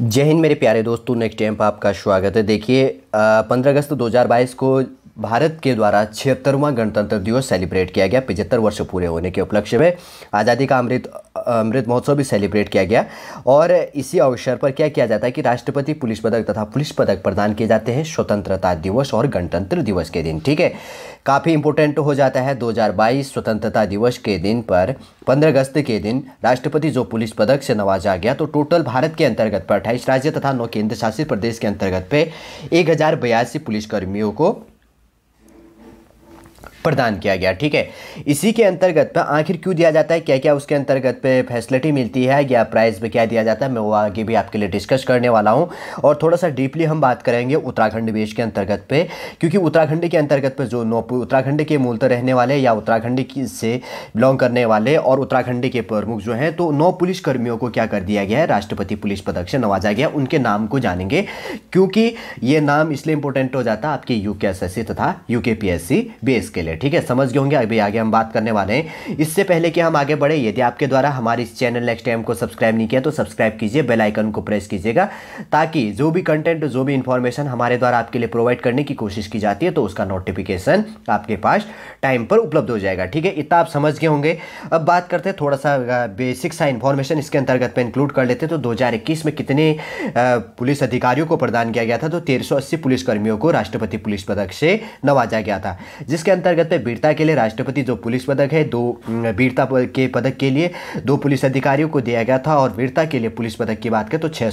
जय हिंद मेरे प्यारे दोस्तों नेक्स्ट टाइम पर आपका स्वागत है देखिए पंद्रह अगस्त 2022 को भारत के द्वारा छिहत्तरवां गणतंत्र दिवस सेलिब्रेट किया गया पिछहत्तर वर्ष पूरे होने के उपलक्ष्य में आज़ादी का अमृत अमृत महोत्सव भी सेलिब्रेट किया गया और इसी अवसर पर क्या किया जाता है कि राष्ट्रपति पुलिस पदक तथा पुलिस पदक प्रदान किए जाते हैं स्वतंत्रता दिवस और गणतंत्र दिवस के दिन ठीक है काफ़ी इंपोर्टेंट हो जाता है 2022 स्वतंत्रता दिवस के दिन पर 15 अगस्त के दिन राष्ट्रपति जो पुलिस पदक से नवाजा गया तो टोटल भारत के अंतर्गत पर अट्ठाईस राज्य तथा नौ केंद्र शासित प्रदेश के अंतर्गत पे एक पुलिसकर्मियों को प्रदान किया गया ठीक है इसी के अंतर्गत पर आखिर क्यों दिया जाता है क्या क्या उसके अंतर्गत पे फैसिलिटी मिलती है या प्राइस पे क्या दिया जाता है मैं वो आगे भी आपके लिए डिस्कस करने वाला हूँ और थोड़ा सा डीपली हम बात करेंगे उत्तराखंड निवेश के अंतर्गत पे क्योंकि उत्तराखंड के अंतर्गत पे जो नौ उत्तराखंड के मूलतः रहने वाले या उत्तराखंड से बिलोंग करने वाले और उत्तराखंड के प्रमुख जो हैं तो नौ पुलिस कर्मियों को क्या कर दिया गया है राष्ट्रपति पुलिस पदक से नवाजा गया उनके नाम को जानेंगे क्योंकि ये नाम इसलिए इंपॉर्टेंट हो जाता है आपके यू तथा यू के के लिए ठीक है समझ गए होंगे अभी आगे हम बात करने वाले हैं इससे पहले कि हम आगे बढ़े यदि आपके द्वारा हमारे इस चैनल नेक्स्ट टाइम को सब्सक्राइब नहीं किया तो सब्सक्राइब कीजिए बेल आइकन को प्रेस कीजिएगा ताकि जो भी कंटेंट जो भी इंफॉर्मेशन हमारे द्वारा आपके लिए प्रोवाइड करने की कोशिश की जाती है तो उसका नोटिफिकेशन आपके पास टाइम पर उपलब्ध हो जाएगा ठीक है इतना आप समझ गए होंगे अब बात करते हैं थोड़ा सा बेसिक सा इंफॉर्मेशन इसके अंतर्गत में इंक्लूड कर लेते तो दो तो इक्कीस में कितने पुलिस अधिकारियों को प्रदान किया गया था तो तेरह अस्सी पुलिसकर्मियों को राष्ट्रपति पुलिस पदक से नवाजा गया था जिसके अंतर्गत अंतर्गत वीरता के लिए राष्ट्रपति जो पुलिस पदक है दो वीरता के पदक के लिए दो पुलिस अधिकारियों को दिया गया था और वीरता के लिए पुलिस पदक की बात करें तो छः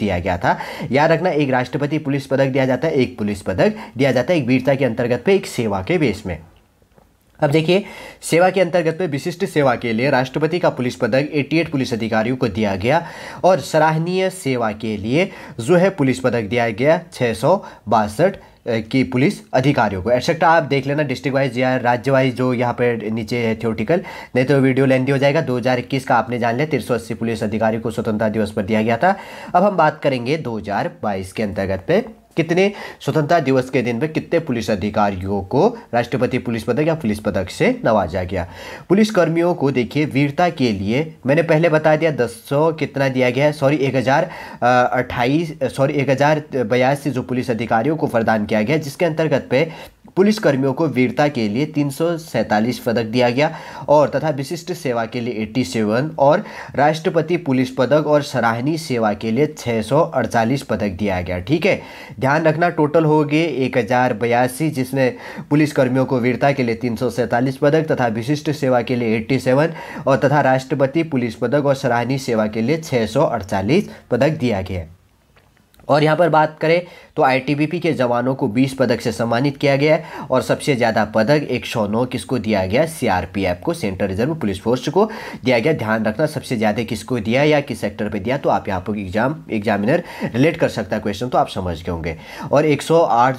दिया गया था याद रखना एक राष्ट्रपति पुलिस पदक दिया जाता है एक पुलिस पदक दिया जाता है एक वीरता के अंतर्गत पे एक सेवा के बेस में अब देखिए सेवा के अंतर्गत में विशिष्ट सेवा के लिए राष्ट्रपति का पुलिस पदक 88 पुलिस अधिकारियों को दिया गया और सराहनीय सेवा के लिए जो है पुलिस पदक दिया गया छः की पुलिस अधिकारियों को एक्सेट्रा आप देख लेना डिस्ट्रिक्ट वाइज या राज्य वाइज जो यहाँ पर नीचे है थियोटिकल नहीं तो वीडियो लेंदी हो जाएगा 2021 का आपने जान लिया तिरसौ पुलिस अधिकारी को स्वतंत्रता दिवस पर दिया गया था अब हम बात करेंगे 2022 के अंतर्गत पे कितने स्वतंत्रता दिवस के दिन में कितने पुलिस अधिकारियों को राष्ट्रपति पुलिस पदक या पुलिस पदक से नवाजा गया पुलिस कर्मियों को देखिए वीरता के लिए मैंने पहले बता दिया दस सौ कितना दिया गया है सॉरी एक हज़ार अट्ठाईस सॉरी एक हज़ार बयासी जो पुलिस अधिकारियों को प्रदान किया गया जिसके अंतर्गत पे पुलिसकर्मियों को वीरता के लिए तीन पदक दिया गया और तथा विशिष्ट सेवा के लिए 87 और राष्ट्रपति पुलिस पदक और सराहनीय सेवा के लिए छः पदक दिया गया ठीक है ध्यान रखना टोटल हो गए एक जिसमें पुलिसकर्मियों को वीरता के लिए तीन पदक तथा विशिष्ट सेवा के लिए 87 और तथा राष्ट्रपति पुलिस पदक और सराहनीय सेवा के लिए छः पदक दिया गया और यहाँ पर बात करें तो आईटीबीपी के जवानों को 20 पदक से सम्मानित किया गया है और सबसे ज़्यादा पदक एक किसको दिया गया सीआरपीएफ को सेंट्रल रिजर्व पुलिस फोर्स को दिया गया ध्यान रखना सबसे ज़्यादा किसको दिया या किस सेक्टर पे दिया तो आप यहाँ पर एग्जाम एग्जामिनर रिलेट कर सकता है क्वेश्चन तो आप समझ गए होंगे और एक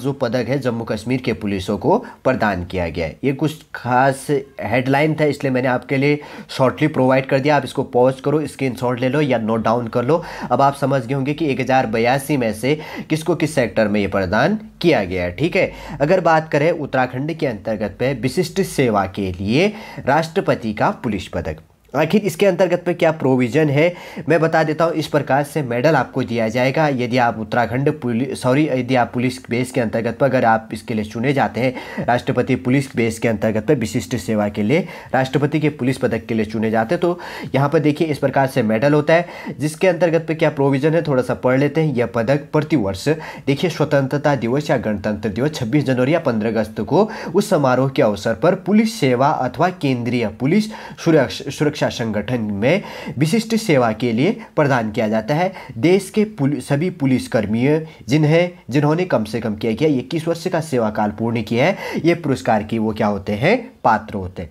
जो पदक है जम्मू कश्मीर के पुलिसों को प्रदान किया गया ये कुछ खास हेडलाइन था इसलिए मैंने आपके लिए शॉर्टली प्रोवाइड कर दिया आप इसको पॉज करो स्क्रीन ले लो या नोट डाउन कर लो अब आप समझ गए होंगे कि एक में से किसको किस सेक्टर में ये प्रदान किया गया है ठीक है अगर बात करें उत्तराखंड के अंतर्गत पे विशिष्ट सेवा के लिए राष्ट्रपति का पुलिस पदक आखिर इसके अंतर्गत पे क्या प्रोविज़न है मैं बता देता हूँ इस प्रकार से मेडल आपको दिया जाएगा यदि आप उत्तराखंड पुलिस सॉरी यदि आप पुलिस बेस के अंतर्गत पर अगर आप इसके लिए चुने जाते हैं राष्ट्रपति पुलिस बेस के अंतर्गत पर विशिष्ट सेवा के लिए राष्ट्रपति के पुलिस पदक के लिए चुने जाते तो यहाँ पर देखिए इस प्रकार से मेडल होता है जिसके अंतर्गत पर क्या प्रोविज़न है थोड़ा सा पढ़ लेते हैं यह पदक प्रतिवर्ष देखिए स्वतंत्रता दिवस या गणतंत्र दिवस छब्बीस जनवरी या पंद्रह अगस्त को उस समारोह के अवसर पर पुलिस सेवा अथवा केंद्रीय पुलिस सुरक्षा सुरक्षा संगठन में विशिष्ट सेवा के लिए प्रदान किया जाता है देश के पुल, सभी पुलिसकर्मियों जिन्हें जिन्होंने कम से कम किया गया इक्कीस वर्ष का सेवा काल पूर्ण किया है ये पुरस्कार की वो क्या होते हैं पात्र होते हैं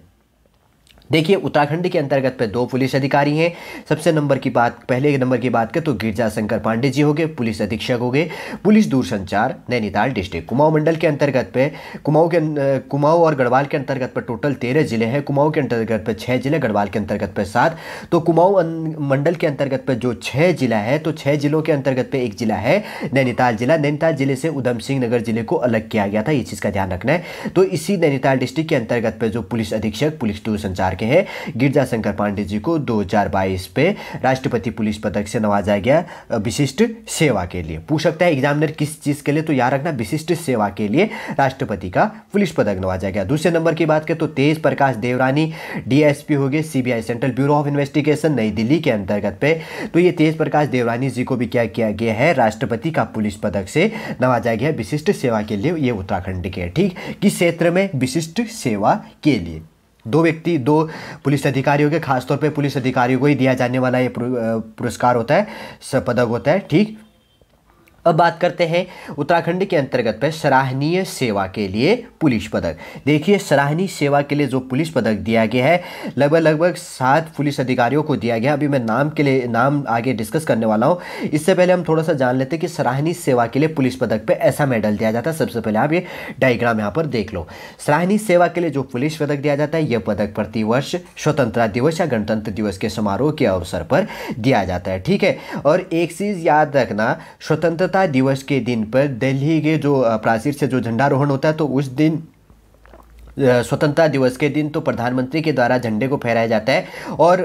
देखिए उत्तराखंड के अंतर्गत पे दो पुलिस अधिकारी हैं सबसे नंबर की बात पहले नंबर की बात करें तो गिरजा शंकर पांडे जी हो गए पुलिस अधीक्षक हो गए पुलिस दूरसंचार नैनीताल डिस्ट्रिक्ट कुमाऊं मंडल के अंतर्गत पे कुमाऊं के अं, कुमाऊं और गढ़वाल के अंतर्गत पर टोटल तेरह जिले हैं कुमाऊं के अंतर्गत पर छः जिले गढ़वाल के अंतर्गत पर सात तो कुमाऊं अं, मंडल के अंतर्गत पर जो छः जिला है तो छः जिलों के अंतर्गत पर एक जिला है नैनीताल जिला नैनीताल जिले से उधम सिंह नगर जिले को अलग किया गया था ये चीज़ का ध्यान रखना है तो इसी नैनीताल डिस्ट्रिक्ट के अंतर्गत पर जो पुलिस अधीक्षक पुलिस दूरसंचार के हैं गिरजा शंकर पांडे जी को 2022 पे राष्ट्रपति पुलिस पदक से नवाजा गया विशिष्ट सेवा के लिए पूछ सकता है एग्जामिनर किस चीज़ के लिए तो याद रखना विशिष्ट सेवा के लिए राष्ट्रपति का पुलिस पदक नवाजा गया दूसरे नंबर की बात करें तो तेज प्रकाश देवरानी डीएसपी हो गए CBI central bureau of investigation New Delhi के अंतर्गत पे तो ये तेज प्रकाश देवरानी जी को भी क्या किया गया है राष्ट्रपति का पुलिस पदक से नवाजा गया विशिष्ट सेवा के लिए ये उत्तराखंड के ठीक किस क्षेत्र में विशिष्ट सेवा के लिए दो व्यक्ति दो पुलिस अधिकारियों के खासतौर पे पुलिस अधिकारियों को ही दिया जाने वाला ये पुरस्कार होता है पदक होता है ठीक अब बात करते हैं उत्तराखंड के अंतर्गत पर सराहनीय सेवा के लिए पुलिस पदक देखिए सराहनीय सेवा के लिए जो पुलिस पदक दिया गया है लगभग लगभग सात पुलिस अधिकारियों को दिया गया अभी मैं नाम के लिए नाम आगे डिस्कस करने वाला हूँ इससे पहले हम थोड़ा सा जान लेते हैं कि सराहनीय सेवा के लिए पुलिस पदक पर ऐसा मेडल दिया जाता है सबसे पहले आप ये डाइग्राम यहाँ पर देख लो सराहनीय सेवा के लिए जो पुलिस पदक दिया जाता है यह पदक प्रतिवर्ष स्वतंत्रता दिवस या गणतंत्र दिवस के समारोह के अवसर पर दिया जाता है ठीक है और एक चीज़ याद रखना स्वतंत्र स्वतंत्रता दिवस के दिन पर दिल्ली के जो प्राचीर से जो झंडारोहण होता है तो उस दिन स्वतंत्रता दिवस के दिन तो प्रधानमंत्री के द्वारा झंडे को फहराया जाता है और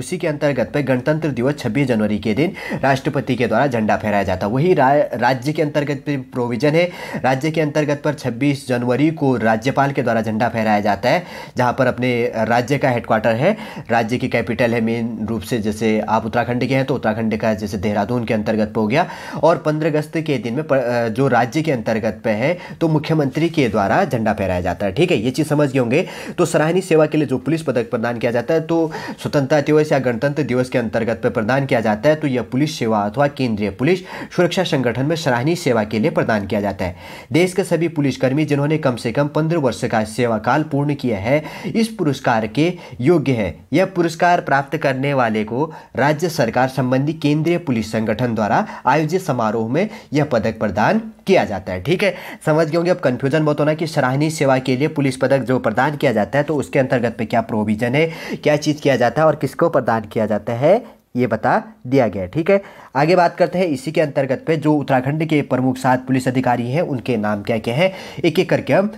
उसी के अंतर्गत पर गणतंत्र दिवस छब्बीस जनवरी के दिन राष्ट्रपति के द्वारा झंडा फहराया जाता है वही रा, राज्य के अंतर्गत प्रोविजन है राज्य के अंतर्गत पर छब्बीस जनवरी को राज्यपाल के द्वारा झंडा फहराया जाता है जहाँ पर अपने राज्य का हेडक्वार्टर है राज्य की कैपिटल है मेन रूप से जैसे आप उत्तराखंड के हैं तो उत्तराखंड का जैसे देहरादून के अंतर्गत पर हो गया और पंद्रह अगस्त के दिन में जो राज्य के अंतर्गत पर है तो मुख्यमंत्री के द्वारा झंडा फहराया जाता है ठीक है ये चीज़ समझ गए होंगे तो सराहनीय सेवा के लिए जो पुलिस पदक प्रदान किया जाता है तो स्वतंत्रता दिवस या गणतंत्र दिवस के अंतर्गत पर प्रदान किया जाता है तो यह पुलिस सेवा अथवा केंद्रीय पुलिस सुरक्षा संगठन में सराहनीय सेवा के लिए प्रदान किया जाता है देश के सभी पुलिसकर्मी जिन्होंने कम से कम पंद्रह वर्ष का सेवा काल पूर्ण किया है इस पुरस्कार के योग्य है यह पुरस्कार प्राप्त करने वाले को राज्य सरकार संबंधी केंद्रीय पुलिस संगठन द्वारा आयोजित समारोह में यह पदक प्रदान किया जाता है ठीक है समझ गए होंगे अब कन्फ्यूजन बहुत होना कि सराहनीय सेवा के लिए पुलिस पदक जो प्रदान किया जाता है तो उसके अंतर्गत पे क्या प्रोविजन है क्या चीज़ किया जाता है और किसको प्रदान किया जाता है ये बता दिया गया है ठीक है आगे बात करते हैं इसी के अंतर्गत पे जो उत्तराखंड के प्रमुख सात पुलिस अधिकारी हैं उनके नाम क्या क्या हैं एक एक करके हम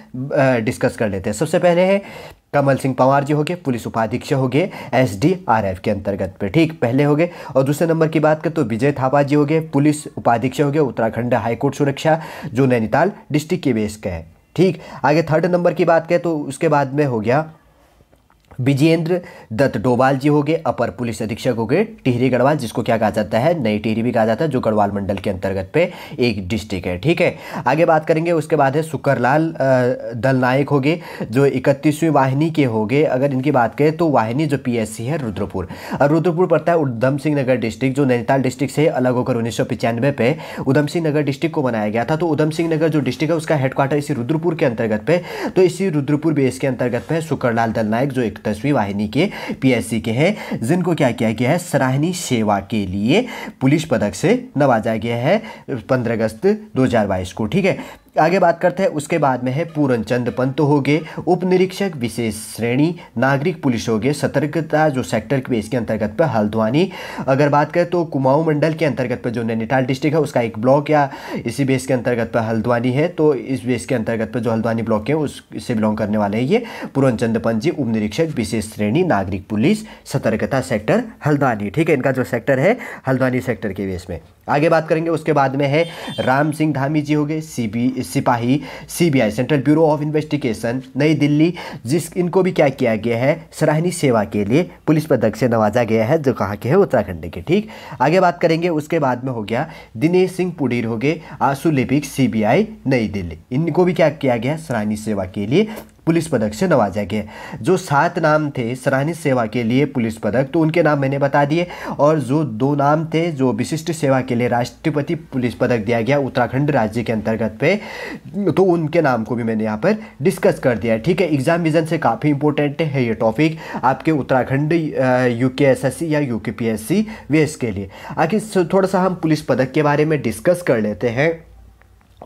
डिस्कस कर लेते हैं सबसे पहले है कमल सिंह पंवार जी हो गए पुलिस उपाधीक्षक हो गए एस के अंतर्गत पे ठीक पहले हो गए और दूसरे नंबर की बात करें तो विजय थापा जी हो गए पुलिस उपाधीक्षक हो गए उत्तराखंड हाईकोर्ट सुरक्षा जो नैनीताल डिस्ट्रिक्ट के बेस का है ठीक आगे थर्ड नंबर की बात करें तो उसके बाद में हो गया विजेंद्र दत्त डोवाल जी हो गए अपर पुलिस अधीक्षक हो गए टिहरी गढ़वाल जिसको क्या कहा जाता है नई टिहरी भी कहा जाता है जो गढ़वाल मंडल के अंतर्गत पे एक डिस्ट्रिक्ट है ठीक है आगे बात करेंगे उसके बाद है सुकरलाल दल नायक हो गए जो इकतीसवीं वाहिनी के हो गए अगर इनकी बात करें तो वाहिनी जो पी है रुद्रपुर और रुद्रपुर पड़ता है उधम सिंह नगर डिस्ट्रिक्ट जो नैनीताल डिस्ट्रिक्ट से अलग होकर उन्नीस सौ पे उधम सिंह नगर डिस्ट्रिक्ट को बनाया गया था तो उधम सिंह नगर जो डिस्ट्रिक्ट है उसका हेडक्वार्टर इसी रुद्रपुर के अंतर्गत पे तो इसी रुद्रपुर बेस के अंतर्गत पे सुकरलाल दल नायक जो एक दसवीं वाहिनी के पीएससी के हैं जिनको क्या किया गया है सराहनीय सेवा के लिए पुलिस पदक से नवाजा गया है पंद्रह अगस्त दो को ठीक है आगे बात करते हैं उसके बाद में है पूरन चंद पंत हो गए उप निरीक्षक विशेष श्रेणी नागरिक पुलिस हो गए सतर्कता जो सेक्टर के इसके अंतर्गत पर हल्द्वानी अगर बात करें तो कुमाऊं मंडल के अंतर्गत पर जो नैनीताल डिस्ट्रिक्ट है उसका एक ब्लॉक या इसी बेस के अंतर्गत पर हल्द्वानी है तो इस बेस के अंतर्गत पर जो हल्द्वानी ब्लॉक है उससे बिलोंग करने वाले हैं ये पूरन चंद पंत जी उप निरीक्षक विशेष श्रेणी नागरिक पुलिस सतर्कता सेक्टर हल्द्वानी ठीक है इनका जो सेक्टर है हल्द्वानी सेक्टर के बेस में आगे बात करेंगे उसके बाद में है राम सिंह धामी जी हो गए सीबी सिपाही CBI central bureau of investigation New Delhi जिस इनको भी क्या किया गया है सराहनीय सेवा के लिए पुलिस पदक से नवाजा गया है जो कहाँ के हैं उत्तराखंड के ठीक आगे बात करेंगे उसके बाद में हो गया दिनेश सिंह पुडीर हो गए आंसू लिपिक सी नई दिल्ली इनको भी क्या किया गया सराहनीय सेवा के लिए पुलिस पदक से नवाजा गया जो सात नाम थे सराहनीय सेवा के लिए पुलिस पदक तो उनके नाम मैंने बता दिए और जो दो नाम थे जो विशिष्ट सेवा के लिए राष्ट्रपति पुलिस पदक दिया गया उत्तराखंड राज्य के अंतर्गत पे तो उनके नाम को भी मैंने यहाँ पर डिस्कस कर दिया ठीक है एग्जाम विजन से काफ़ी इंपॉर्टेंट है ये टॉपिक आपके उत्तराखंड यू या यू के के लिए आखिर थोड़ा सा हम पुलिस पदक के बारे में डिस्कस कर लेते हैं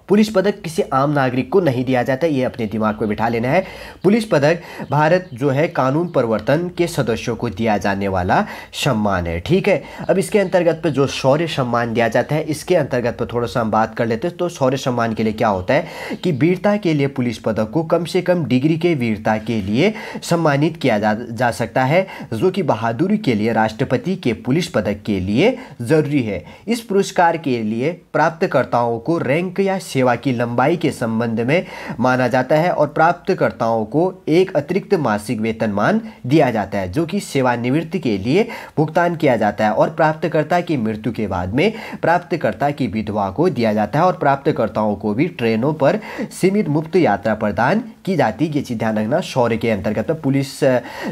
पुलिस पदक किसी आम नागरिक को नहीं दिया जाता ये अपने दिमाग में बिठा लेना है पुलिस पदक भारत जो है कानून परिवर्तन के सदस्यों को दिया जाने वाला सम्मान है ठीक है अब इसके अंतर्गत पर जो शौर्य सम्मान दिया जाता है इसके अंतर्गत पर थोड़ा सा हम बात कर लेते हैं तो शौर्य सम्मान के लिए क्या होता है कि वीरता के लिए पुलिस पदक को कम से कम डिग्री के वीरता के लिए सम्मानित किया जा, जा सकता है जो कि बहादुरी के लिए राष्ट्रपति के पुलिस पदक के लिए ज़रूरी है इस पुरस्कार के लिए प्राप्तकर्ताओं को रैंक या सेवा की लंबाई के संबंध में माना जाता है और प्राप्तकर्ताओं को एक अतिरिक्त मासिक वेतनमान दिया जाता है जो कि सेवानिवृत्ति के लिए भुगतान किया जाता है और प्राप्तकर्ता की मृत्यु के बाद में प्राप्तकर्ता की विधवा को दिया जाता है और प्राप्तकर्ताओं को भी ट्रेनों पर सीमित मुफ्त यात्रा प्रदान की जाती है ये चीज ध्यान रखना शौर्य के अंतर्गत पर पुलिस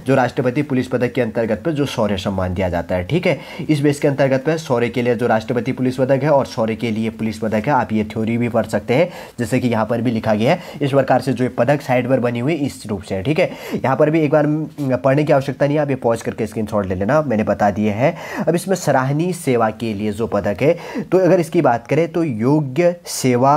जो राष्ट्रपति पुलिस पदक के अंतर्गत पर जो शौर्य सम्मान दिया जाता है ठीक है इस बेस के अंतर्गत पर शौर्य के लिए जो राष्ट्रपति पुलिस पदक है और शौर्य के लिए पुलिस पदक है आप ये थ्योरी भी पढ़ सकते सकते हैं जैसे कि यहाँ पर भी लिखा गया है इस प्रकार से जो पदक साइड पर बनी हुई इस रूप से है ठीक है यहाँ पर भी एक बार पढ़ने की आवश्यकता नहीं है आप ये पॉज करके स्क्रीन ले लेना मैंने बता दिए है अब इसमें सराहनीय सेवा के लिए जो पदक है तो अगर इसकी बात करें तो योग्य सेवा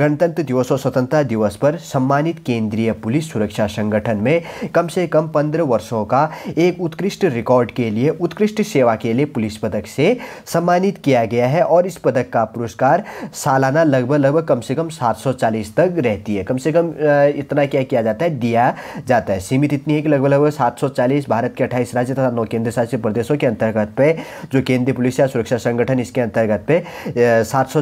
गणतंत्र दिवस और स्वतंत्रता दिवस पर सम्मानित केंद्रीय पुलिस सुरक्षा संगठन में कम से कम पंद्रह वर्षों का एक उत्कृष्ट रिकॉर्ड के लिए उत्कृष्ट सेवा के लिए पुलिस पदक से सम्मानित किया गया है और इस पदक का पुरस्कार सालाना लगभग लगभग कम से कम 740 तक रहती है कम से कम इतना क्या किया जाता है दिया जाता है सीमित इतनी है कि लगभग लगभग 740 भारत के 28 राज्य तथा नौ केंद्र शासित प्रदेशों के अंतर्गत पे जो केंद्रीय पुलिस या सुरक्षा संगठन इसके अंतर्गत पे सात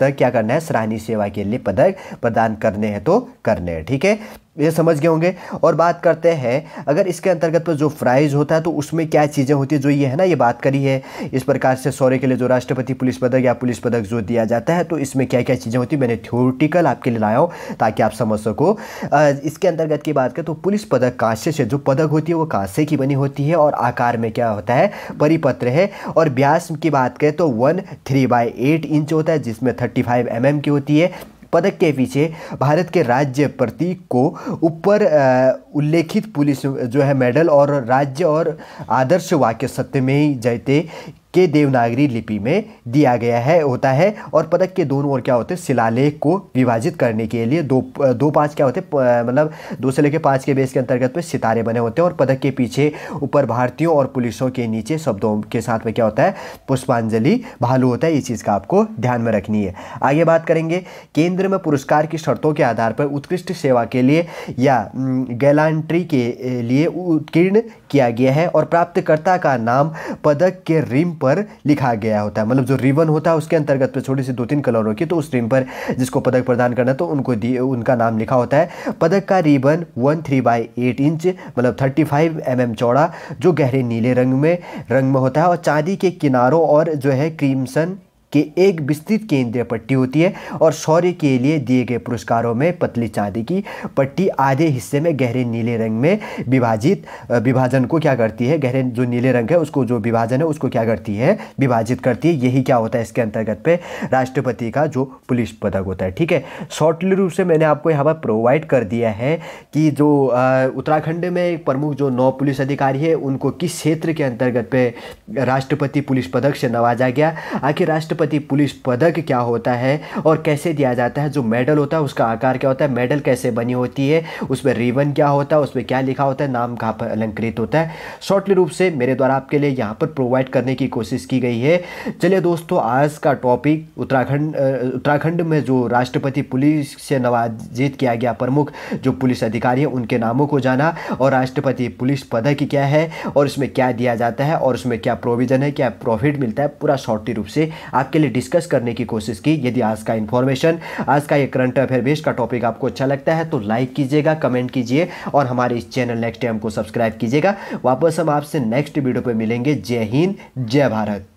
तक क्या करना है सराहनीय सेवा के लिए पदक प्रदान करने हैं तो करने हैं ठीक है ये समझ गए होंगे और बात करते हैं अगर इसके अंतर्गत पर जो फ्राइज़ होता है तो उसमें क्या चीज़ें होती है जो ये है ना ये बात करी है इस प्रकार से सौर्य के लिए जो राष्ट्रपति पुलिस पदक या पुलिस पदक जो दिया जाता है तो इसमें क्या क्या चीज़ें होती है मैंने थ्योरिटिकल आपके लिए लाया हूँ ताकि आप समझ सको इसके अंतर्गत की बात करें तो पुलिस पदक कांसे से जो पदक होती है वो कांसे की बनी होती है और आकार में क्या होता है परिपत्र है और ब्यास की बात करें तो one three by eight inch होता है जिसमें थर्टी फाइव एम की होती है पदक के पीछे भारत के राज्य प्रतीक को ऊपर उल्लेखित पुलिस जो है मेडल और राज्य और आदर्श वाक्य सत्य में ही जयते के देवनागरी लिपि में दिया गया है होता है और पदक के दोनों ओर क्या होते हैं शिलालेख को विभाजित करने के लिए दो दो पाँच क्या होते हैं मतलब दो से लेकर पाँच के बेस के अंतर्गत में सितारे बने होते हैं और पदक के पीछे ऊपर भारतीयों और पुलिसों के नीचे शब्दों के साथ में क्या होता है पुष्पांजलि भालू होता है ये चीज़ का आपको ध्यान में रखनी है आगे बात करेंगे केंद्र में पुरस्कार की शर्तों के आधार पर उत्कृष्ट सेवा के लिए या गैलांट्री के लिए उत्कीर्ण किया गया है और प्राप्तकर्ता का नाम पदक के रिम पर पर लिखा गया होता है मतलब जो रिबन होता है उसके अंतर्गत पर छोटी सी दो तीन कलरों की तो उस रिम पर जिसको पदक प्रदान करना तो उनको उनका नाम लिखा होता है पदक का ribbon one three by eight inch मतलब थर्टी फाइव एम एम चौड़ा जो गहरे नीले रंग में रंग में होता है और चांदी के किनारों और जो है क्रीमसन की एक विस्तृत केंद्रीय पट्टी होती है और शौर्य के लिए दिए गए पुरस्कारों में पतली चांदी की पट्टी आधे हिस्से में गहरे नीले रंग में विभाजित विभाजन को क्या करती है गहरे जो नीले रंग है उसको जो विभाजन है उसको क्या करती है विभाजित करती है यही क्या होता है इसके अंतर्गत पे राष्ट्रपति का जो पुलिस पदक होता है ठीक है शॉर्टली रूप से मैंने आपको यहाँ पर प्रोवाइड कर दिया है कि जो उत्तराखंड में प्रमुख जो नौ पुलिस अधिकारी है उनको किस क्षेत्र के अंतर्गत पे राष्ट्रपति पुलिस पदक से नवाजा गया आखिर राष्ट्रपति राष्ट्रपति पुलिस पदक क्या होता है और कैसे दिया जाता है जो मेडल होता है उसका आकार क्या होता है मेडल कैसे बनी होती है उसमें रिबन क्या होता है उसमें क्या लिखा होता है नाम कहाँ पर अलंकृत होता है शॉर्टली रूप से मेरे द्वारा आपके लिए यहाँ पर प्रोवाइड करने की कोशिश की गई है चलिए दोस्तों आज का टॉपिक उत्तराखंड उत्तराखंड में जो राष्ट्रपति पुलिस से नवाजित किया गया प्रमुख जो पुलिस अधिकारी है उनके नामों को जाना और राष्ट्रपति पुलिस पदक क्या है और इसमें क्या दिया जाता है और उसमें क्या प्रोविज़न है क्या प्रॉफिट मिलता है पूरा शॉर्टली रूप से आप आपके लिए डिस्कस करने की कोशिश की यदि आज का इन्फॉर्मेशन आज का ये करंट अफेयर बेस का टॉपिक आपको अच्छा लगता है तो लाइक कीजिएगा कमेंट कीजिए और हमारे इस चैनल नेक्स्ट टाइम को सब्सक्राइब कीजिएगा वापस हम आपसे नेक्स्ट वीडियो पर मिलेंगे जय हिंद जय भारत